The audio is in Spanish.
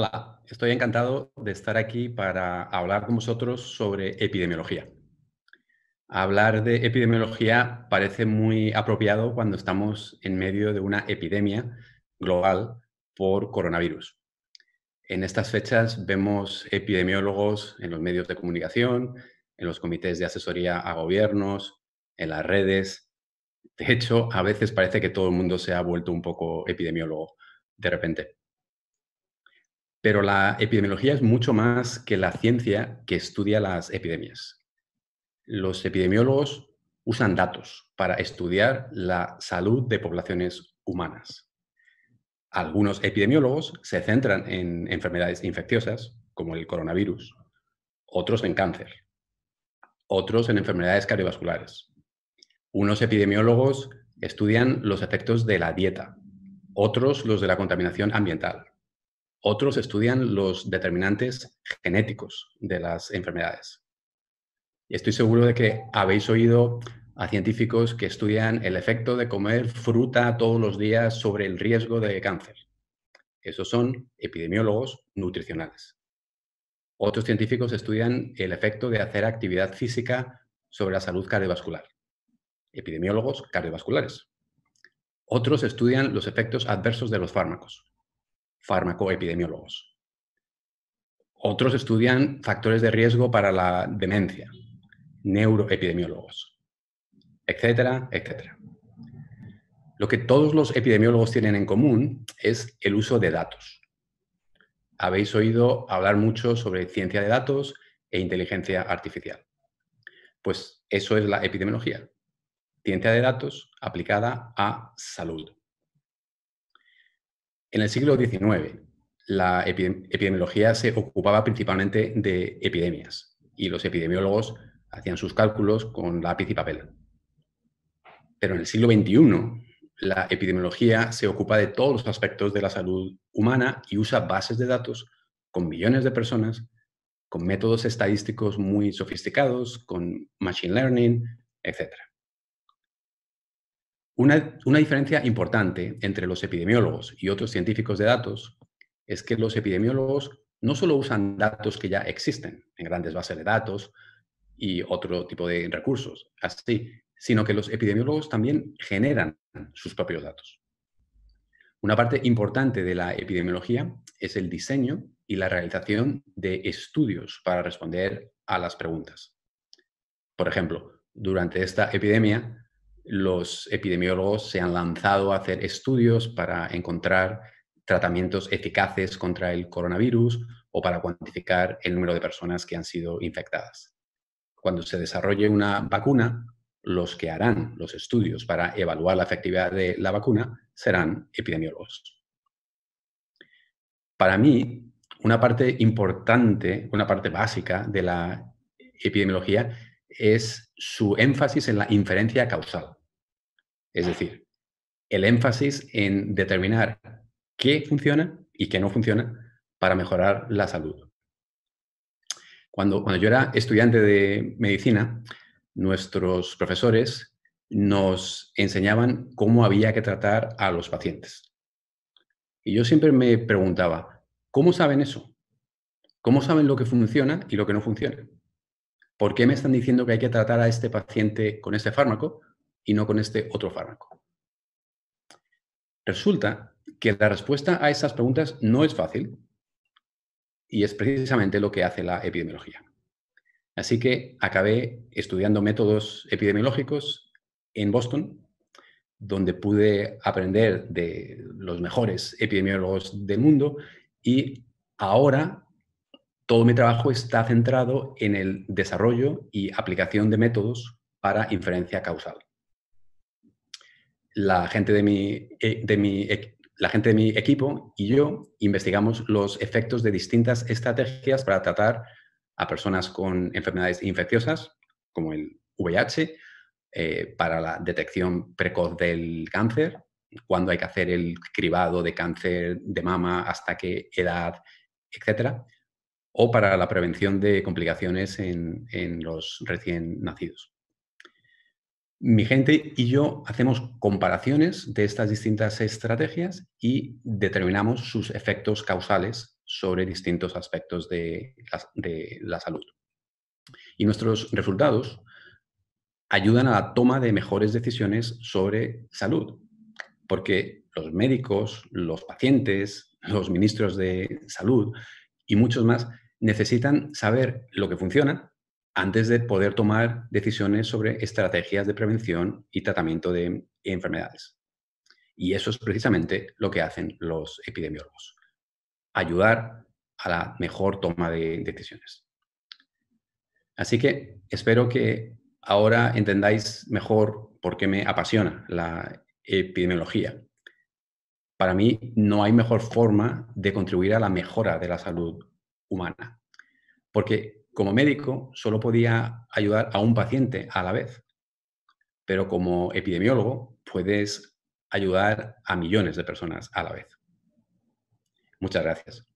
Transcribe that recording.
Hola, estoy encantado de estar aquí para hablar con vosotros sobre epidemiología. Hablar de epidemiología parece muy apropiado cuando estamos en medio de una epidemia global por coronavirus. En estas fechas vemos epidemiólogos en los medios de comunicación, en los comités de asesoría a gobiernos, en las redes. De hecho, a veces parece que todo el mundo se ha vuelto un poco epidemiólogo de repente. Pero la epidemiología es mucho más que la ciencia que estudia las epidemias. Los epidemiólogos usan datos para estudiar la salud de poblaciones humanas. Algunos epidemiólogos se centran en enfermedades infecciosas, como el coronavirus, otros en cáncer, otros en enfermedades cardiovasculares. Unos epidemiólogos estudian los efectos de la dieta, otros los de la contaminación ambiental otros estudian los determinantes genéticos de las enfermedades. Estoy seguro de que habéis oído a científicos que estudian el efecto de comer fruta todos los días sobre el riesgo de cáncer. Esos son epidemiólogos nutricionales. Otros científicos estudian el efecto de hacer actividad física sobre la salud cardiovascular. Epidemiólogos cardiovasculares. Otros estudian los efectos adversos de los fármacos farmacoepidemiólogos. Otros estudian factores de riesgo para la demencia, neuroepidemiólogos, etcétera, etcétera. Lo que todos los epidemiólogos tienen en común es el uso de datos. Habéis oído hablar mucho sobre ciencia de datos e inteligencia artificial. Pues eso es la epidemiología, ciencia de datos aplicada a salud. En el siglo XIX, la epidemiología se ocupaba principalmente de epidemias y los epidemiólogos hacían sus cálculos con lápiz y papel. Pero en el siglo XXI, la epidemiología se ocupa de todos los aspectos de la salud humana y usa bases de datos con millones de personas, con métodos estadísticos muy sofisticados, con machine learning, etc. Una, diferencia importante entre los epidemiólogos y otros científicos de datos es que los epidemiólogos no solo usan datos que ya existen en grandes bases de datos y otro tipo de recursos, así, sino que los epidemiólogos también generan sus propios datos. Una parte importante de la epidemiología es el diseño y la realización de estudios para responder a las preguntas. Por ejemplo, durante esta epidemia los epidemiólogos se han lanzado a hacer estudios para encontrar tratamientos eficaces contra el coronavirus o para cuantificar el número de personas que han sido infectadas. Cuando se desarrolle una vacuna, los que harán los estudios para evaluar la efectividad de la vacuna serán epidemiólogos. Para mí, una parte importante, una parte básica de la epidemiología es su énfasis en la inferencia causal. Es decir, el énfasis en determinar qué funciona y qué no funciona para mejorar la salud. Cuando, cuando yo era estudiante de medicina, nuestros profesores nos enseñaban cómo había que tratar a los pacientes. Y yo siempre me preguntaba, ¿cómo saben eso? ¿Cómo saben lo que funciona y lo que no funciona? ¿Por qué me están diciendo que hay que tratar a este paciente con este fármaco y no con este otro fármaco. Resulta que la respuesta a esas preguntas no es fácil y es precisamente lo que hace la epidemiología. Así que acabé estudiando métodos epidemiológicos en Boston, donde pude aprender de los mejores epidemiólogos del mundo y ahora todo mi trabajo está centrado en el desarrollo y aplicación de métodos para inferencia causal la gente de mi, eh, de la gente de mi equipo y yo investigamos los efectos de distintas estrategias para tratar a personas con enfermedades infecciosas, como el VIH, eh, para la detección precoz del cáncer, cuándo hay que hacer el cribado de cáncer de mama, hasta qué edad, etcétera, O para la prevención de complicaciones en los recién nacidos mi gente y yo hacemos comparaciones de estas distintas estrategias y determinamos sus efectos causales sobre distintos aspectos de la, salud. Y nuestros resultados ayudan a la toma de mejores decisiones sobre salud, porque los médicos, los pacientes, los ministros de salud y muchos más necesitan saber lo que funciona antes de poder tomar decisiones sobre estrategias de prevención y tratamiento de enfermedades. Y eso es precisamente lo que hacen los epidemiólogos, ayudar a la mejor toma de decisiones. Así que espero que ahora entendáis mejor por qué me apasiona la epidemiología. Para mí no hay mejor forma de contribuir a la mejora de la salud humana, porque como médico solo podía ayudar a un paciente a la vez, pero como epidemiólogo puedes ayudar a millones de personas a la vez. Muchas gracias.